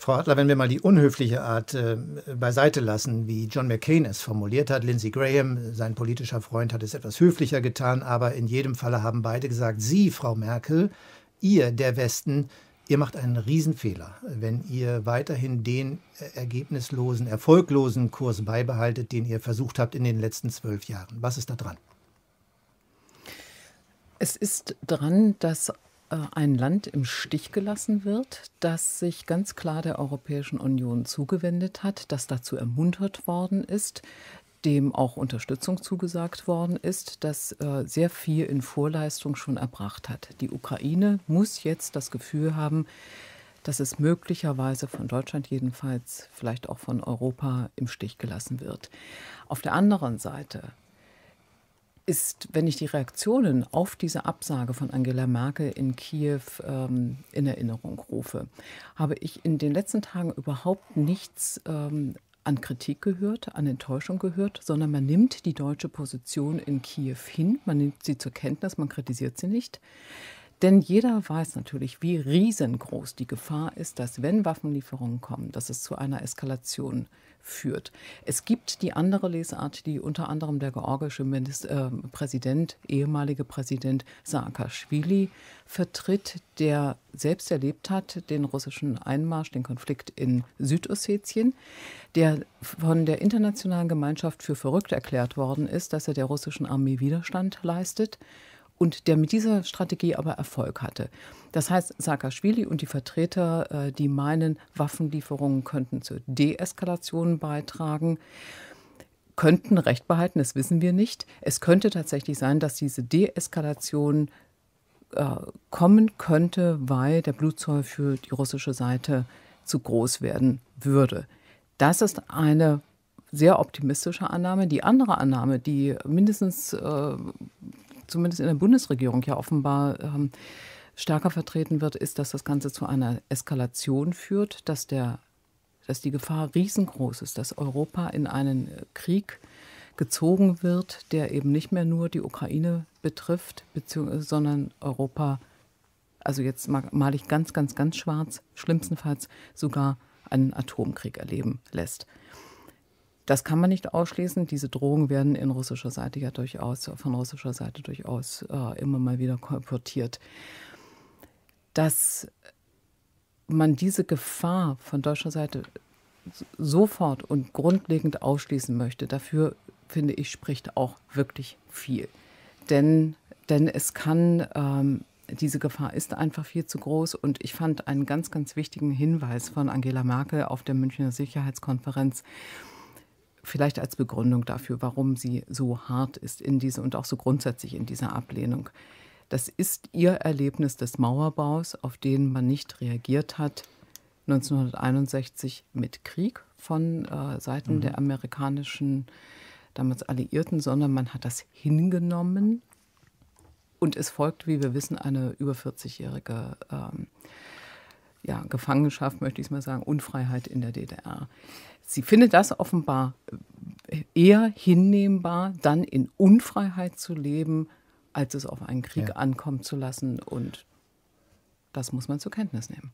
Frau Adler, wenn wir mal die unhöfliche Art äh, beiseite lassen, wie John McCain es formuliert hat, Lindsey Graham, sein politischer Freund, hat es etwas höflicher getan, aber in jedem Falle haben beide gesagt, Sie, Frau Merkel, ihr, der Westen, ihr macht einen Riesenfehler, wenn ihr weiterhin den äh, ergebnislosen, erfolglosen Kurs beibehaltet, den ihr versucht habt in den letzten zwölf Jahren. Was ist da dran? Es ist dran, dass äh, ein Land im Stich gelassen wird, das sich ganz klar der Europäischen Union zugewendet hat, das dazu ermuntert worden ist, dem auch Unterstützung zugesagt worden ist, das äh, sehr viel in Vorleistung schon erbracht hat. Die Ukraine muss jetzt das Gefühl haben, dass es möglicherweise von Deutschland jedenfalls, vielleicht auch von Europa im Stich gelassen wird. Auf der anderen Seite ist, wenn ich die Reaktionen auf diese Absage von Angela Merkel in Kiew ähm, in Erinnerung rufe, habe ich in den letzten Tagen überhaupt nichts ähm, an Kritik gehört, an Enttäuschung gehört, sondern man nimmt die deutsche Position in Kiew hin, man nimmt sie zur Kenntnis, man kritisiert sie nicht. Denn jeder weiß natürlich, wie riesengroß die Gefahr ist, dass wenn Waffenlieferungen kommen, dass es zu einer Eskalation führt. Es gibt die andere Lesart, die unter anderem der georgische Minister, äh, Präsident, ehemalige Präsident Saakashvili vertritt, der selbst erlebt hat den russischen Einmarsch, den Konflikt in Südossetien, der von der internationalen Gemeinschaft für verrückt erklärt worden ist, dass er der russischen Armee Widerstand leistet und der mit dieser Strategie aber Erfolg hatte. Das heißt, Saakashvili und die Vertreter, äh, die meinen, Waffenlieferungen könnten zur Deeskalation beitragen, könnten Recht behalten, das wissen wir nicht. Es könnte tatsächlich sein, dass diese Deeskalation äh, kommen könnte, weil der Blutzoll für die russische Seite zu groß werden würde. Das ist eine sehr optimistische Annahme. Die andere Annahme, die mindestens äh, zumindest in der Bundesregierung ja offenbar ähm, stärker vertreten wird, ist, dass das Ganze zu einer Eskalation führt, dass, der, dass die Gefahr riesengroß ist, dass Europa in einen äh, Krieg gezogen wird, der eben nicht mehr nur die Ukraine betrifft, sondern Europa, also jetzt male ich ganz, ganz, ganz schwarz, schlimmstenfalls sogar einen Atomkrieg erleben lässt. Das kann man nicht ausschließen. Diese Drohungen werden in russischer Seite ja durchaus, von russischer Seite durchaus äh, immer mal wieder kolportiert. Dass man diese Gefahr von deutscher Seite sofort und grundlegend ausschließen möchte, dafür finde ich, spricht auch wirklich viel. Denn, denn es kann, ähm, diese Gefahr ist einfach viel zu groß. Und ich fand einen ganz, ganz wichtigen Hinweis von Angela Merkel auf der Münchner Sicherheitskonferenz, vielleicht als Begründung dafür, warum sie so hart ist in diese und auch so grundsätzlich in dieser Ablehnung. Das ist ihr Erlebnis des Mauerbaus, auf den man nicht reagiert hat. 1961 mit Krieg von äh, Seiten mhm. der amerikanischen damals Alliierten, sondern man hat das hingenommen und es folgt, wie wir wissen, eine über 40-jährige ähm, ja, Gefangenschaft, möchte ich mal sagen, Unfreiheit in der DDR. Sie findet das offenbar äh, eher hinnehmbar, dann in Unfreiheit zu leben, als es auf einen Krieg ja. ankommen zu lassen. Und das muss man zur Kenntnis nehmen.